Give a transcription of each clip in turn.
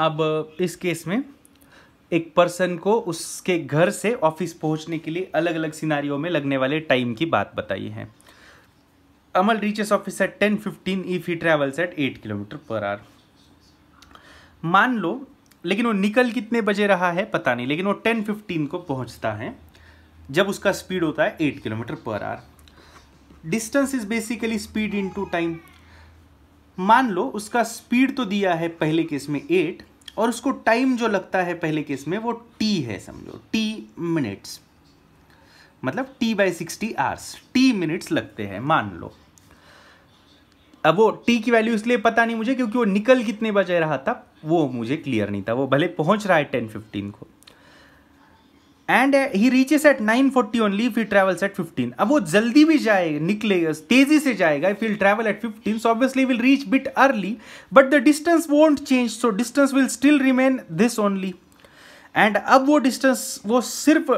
अब इस केस में एक पर्सन को उसके घर से ऑफिस पहुंचने के लिए अलग अलग सिनारियों में लगने वाले टाइम की बात बताई है Amal reaches office at ten fifteen ई he travels at eight kilometre per hour मान लो लेकिन वो निकल कितने बजे रहा है पता नहीं लेकिन वो टेन फिफ्टीन को पहुंचता है जब उसका स्पीड होता है eight kilometre per hour distance is basically speed into time मान लो उसका स्पीड तो दिया है पहले केस में एट और उसको टाइम जो लगता है पहले केस में वो टी है समझो टी मिनट्स मतलब T by sixty hours T minutes लगते हैं मान लो अब वो टी की वैल्यू इसलिए पता नहीं मुझे क्योंकि वो निकल कितने बजे रहा था वो मुझे क्लियर नहीं था वो भले पहुंच रहा है टेन फिफ्टीन को and he reaches at 940 only if he travels at 15 अब वो जल्दी भी जाएगा निकलेगा तेजी से जाएगा if will travel at 15 so obviously will reach bit early but the distance won't change so distance will still remain this only and अब वो डिस्टेंस वो सिर्फ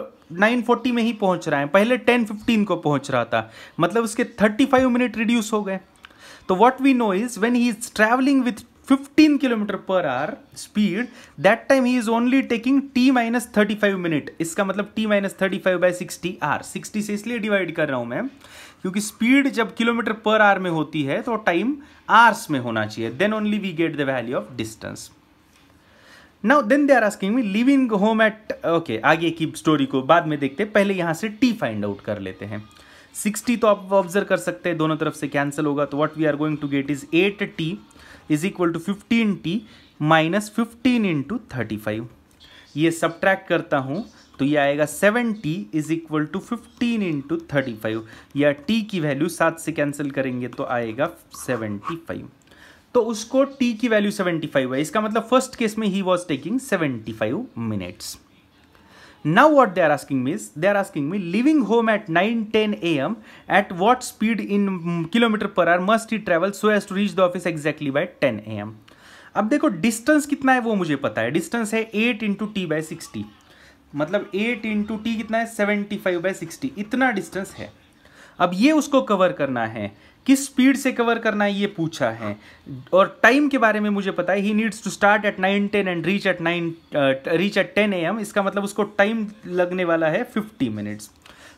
940 में ही पहुंच रहा है पहले 1015 को पहुंच रहा था मतलब उसके 35 मिनट रिड्यूस हो गए तो what we know is when he is travelling with 15 kilometre per hour speed that time he is only taking T minus thirty five minute इसका मतलब T minus thirty five by sixty or sixty से इसलिए divide कर रहा हूं मैं क्योंकि speed जब किलोमीटर पर आर में होती है तो टाइम आर्स में होना चाहिए then only we get the value of distance now then they are asking me living home at okay आगे की स्टोरी को बाद में देखते हैं पहले यहां से टी फाइंड आउट कर लेते हैं सिक्सटी तो आप ऑब्जर्व कर सकते हैं दोनों तरफ से कैंसिल होगा तो what we are going to get is eight T is equal to fifteen T minus fifteen into thirty five ये सब ट्रैक करता हूँ तो ये आएगा seven T is equal to fifteen into thirty five या टी की वैल्यू सात से कैंसिल करेंगे तो आएगा सेवेंटी फाइव तो उसको टी की वैल्यू सेवेंटी फाइव है इसका मतलब फर्स्ट केस में he was taking seventy five minutes now what they are asking me is they are asking me leaving home at 9 10 am at what speed in kilometer per hour must he travel so as to reach the office exactly by 10 am अब देखो distance कितना है वो मुझे पता है distance है 8 into T by sixty मतलब 8 इंटू टी कितना है 75 फाइव बाई सिक्सटी इतना डिस्टेंस है अब ये उसको कवर करना है किस स्पीड से कवर करना है ये पूछा है और टाइम के बारे में मुझे पता है he needs to start at nine ten and reach at nine reach at ten A M इसका मतलब उसको टाइम लगने वाला है फिफ्टी मिनट्स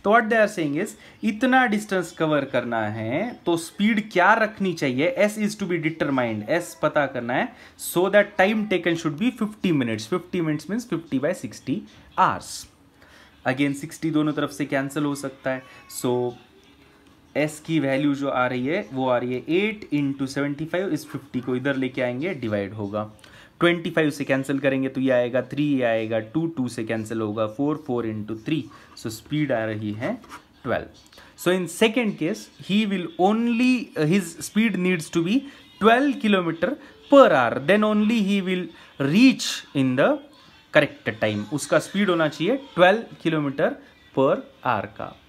तो what they are saying is इतना डिस्टेंस कवर करना है तो स्पीड क्या रखनी चाहिए S is to be determined S पता करना है so that time taken should be fifty minutes fifty minutes means fifty by sixty hours again sixty दोनों तरफ से कैंसिल हो सकता है सो so, एस की वैल्यू जो आ रही है वो आ रही है एट इंटू सेवेंटी फाइव इस फिफ्टी को इधर लेके आएंगे डिवाइड होगा ट्वेंटी फाइव से कैंसिल करेंगे तो ये आएगा थ्री ये आएगा टू टू से कैंसिल होगा four four into three so speed आ रही है twelve so in second case he will only his speed needs to be twelve kilometer per hour then only he will reach in the correct time उसका speed होना चाहिए twelve kilometer per are का